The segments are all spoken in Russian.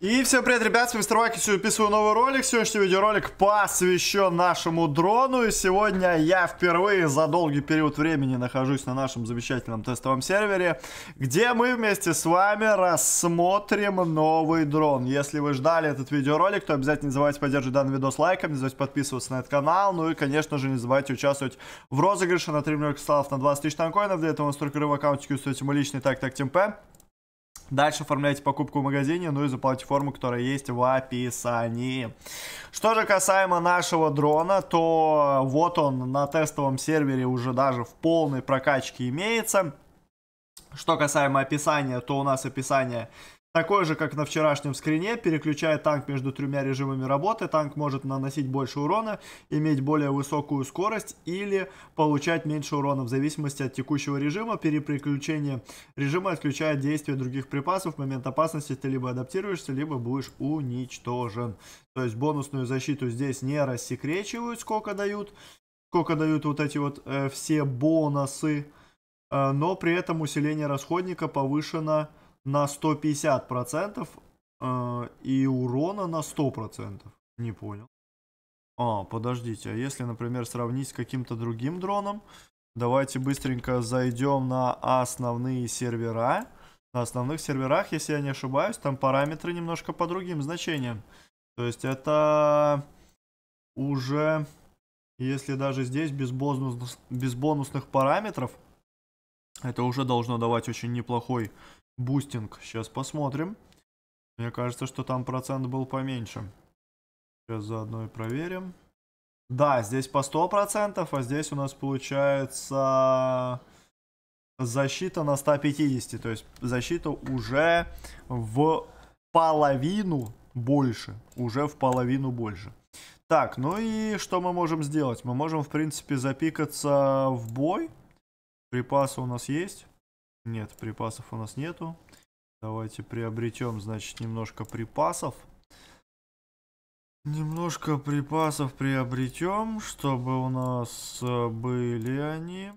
И всем привет, ребят, с вами Мистер Ваки, сегодня записываю новый ролик. Сегодняшний видеоролик посвящен нашему дрону. И сегодня я впервые за долгий период времени нахожусь на нашем замечательном тестовом сервере, где мы вместе с вами рассмотрим новый дрон. Если вы ждали этот видеоролик, то обязательно не забывайте поддерживать данный видос лайком, не забывайте подписываться на этот канал. Ну и, конечно же, не забывайте участвовать в розыгрыше на 3 миллиона кристаллов на 20 тысяч танкоинов. Для этого у нас только рыба аккаунтики, стоите мой личный так так темпе. Дальше оформляйте покупку в магазине, ну и заполните форму, которая есть в описании. Что же касаемо нашего дрона, то вот он на тестовом сервере уже даже в полной прокачке имеется. Что касаемо описания, то у нас описание такой же, как на вчерашнем скрине, переключая танк между тремя режимами работы, танк может наносить больше урона, иметь более высокую скорость или получать меньше урона в зависимости от текущего режима. Переприключение режима отключает действие других припасов. В момент опасности ты либо адаптируешься, либо будешь уничтожен. То есть бонусную защиту здесь не рассекречивают, сколько дают. Сколько дают вот эти вот э, все бонусы. Э, но при этом усиление расходника повышено на 150% э, и урона на 100%. Не понял. А, подождите, а если, например, сравнить с каким-то другим дроном, давайте быстренько зайдем на основные сервера. На основных серверах, если я не ошибаюсь, там параметры немножко по другим значениям. То есть это уже, если даже здесь без, бонус, без бонусных параметров, это уже должно давать очень неплохой Бустинг. Сейчас посмотрим. Мне кажется, что там процент был поменьше. Сейчас заодно и проверим. Да, здесь по 100%, а здесь у нас получается защита на 150. То есть защита уже в половину больше. Уже в половину больше. Так, ну и что мы можем сделать? Мы можем, в принципе, запикаться в бой. Припасы у нас есть. Нет, припасов у нас нету. Давайте приобретем, значит, немножко припасов. Немножко припасов приобретем, чтобы у нас э, были они.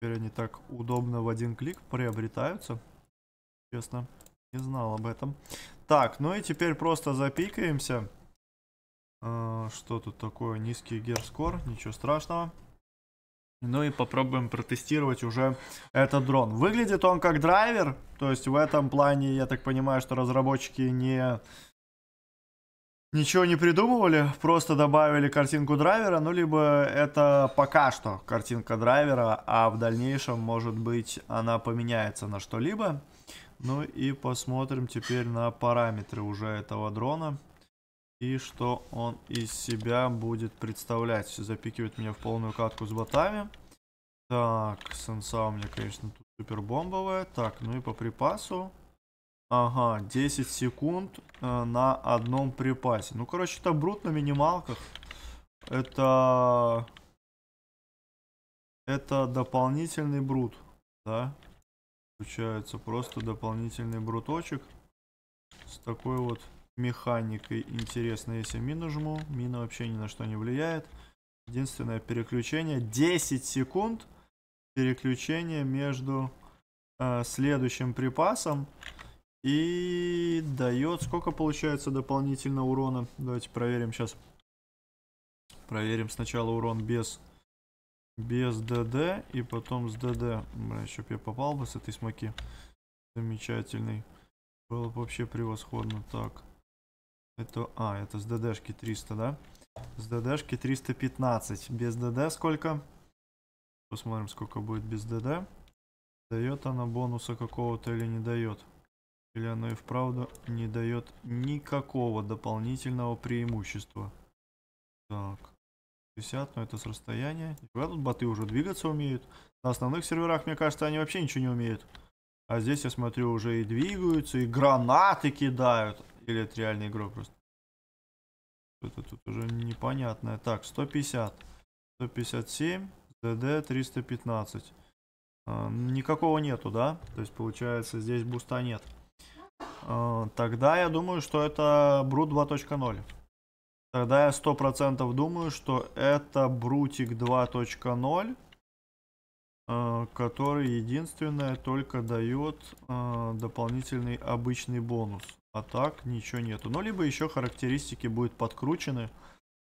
Теперь они так удобно в один клик приобретаются. Честно, не знал об этом. Так, ну и теперь просто запикаемся. Э, что тут такое? Низкий герскор, ничего страшного. Ну и попробуем протестировать уже этот дрон. Выглядит он как драйвер, то есть в этом плане, я так понимаю, что разработчики не... Ничего не придумывали, просто добавили картинку драйвера, ну либо это пока что картинка драйвера, а в дальнейшем, может быть, она поменяется на что-либо. Ну и посмотрим теперь на параметры уже этого дрона. И что он из себя будет представлять. Запикивает меня в полную катку с ботами. Так, сенса у меня, конечно, тут супер бомбовая. Так, ну и по припасу. Ага, 10 секунд э, на одном припасе. Ну, короче, это брут на минималках. Это... Это дополнительный брут, да? Получается просто дополнительный бруточек. С такой вот механикой интересно. Если ми нажму, мина вообще ни на что не влияет. Единственное переключение 10 секунд переключение между э, следующим припасом и дает сколько получается дополнительно урона. Давайте проверим сейчас. Проверим сначала урон без без ДД и потом с ДД. Блин, чтоб я попал бы с этой смоки. Замечательный. Было бы вообще превосходно. Так. Это, а, это с ДДшки 300, да? С ДДшки 315. Без ДД сколько? Посмотрим, сколько будет без ДД. Дает она бонуса какого-то или не дает? Или оно и вправду не дает никакого дополнительного преимущества? Так. 50, но ну, это с расстояния. Нифига тут боты уже двигаться умеют. На основных серверах, мне кажется, они вообще ничего не умеют. А здесь, я смотрю, уже и двигаются, и гранаты кидают. Или это реальный игрок просто. Это тут уже непонятное. Так, 150. 157. ДД 315. А, никакого нету, да? То есть, получается, здесь буста нет. А, тогда я думаю, что это Брут 2.0. Тогда я 100% думаю, что это Брутик 2.0 а, который единственное только дает а, дополнительный обычный бонус. А так ничего нету. Ну, либо еще характеристики будут подкручены.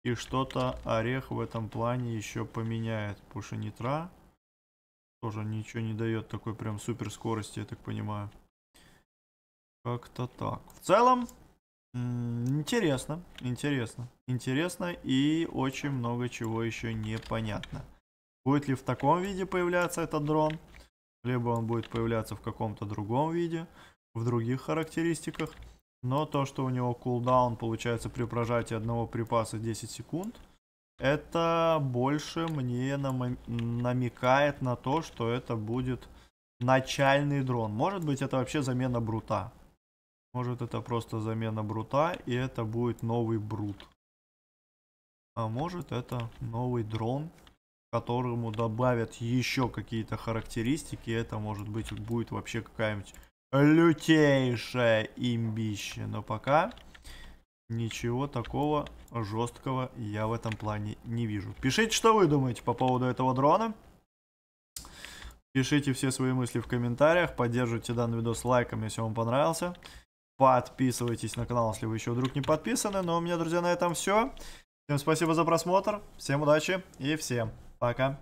И что-то орех в этом плане еще поменяет. Пуша нитра. Тоже ничего не дает такой прям супер скорости, я так понимаю. Как-то так. В целом, интересно, интересно, интересно и очень много чего еще непонятно. Будет ли в таком виде появляться этот дрон, либо он будет появляться в каком-то другом виде в других характеристиках. Но то, что у него кулдаун получается при прожатии одного припаса 10 секунд, это больше мне нам... намекает на то, что это будет начальный дрон. Может быть это вообще замена брута. Может это просто замена брута и это будет новый брут. А может это новый дрон, которому добавят еще какие-то характеристики. Это может быть будет вообще какая-нибудь лютейшее имбище. Но пока ничего такого жесткого я в этом плане не вижу. Пишите, что вы думаете по поводу этого дрона. Пишите все свои мысли в комментариях. Поддерживайте данный видос лайком, если он понравился. Подписывайтесь на канал, если вы еще вдруг не подписаны. Но ну, а у меня, друзья, на этом все. Всем спасибо за просмотр. Всем удачи и всем пока.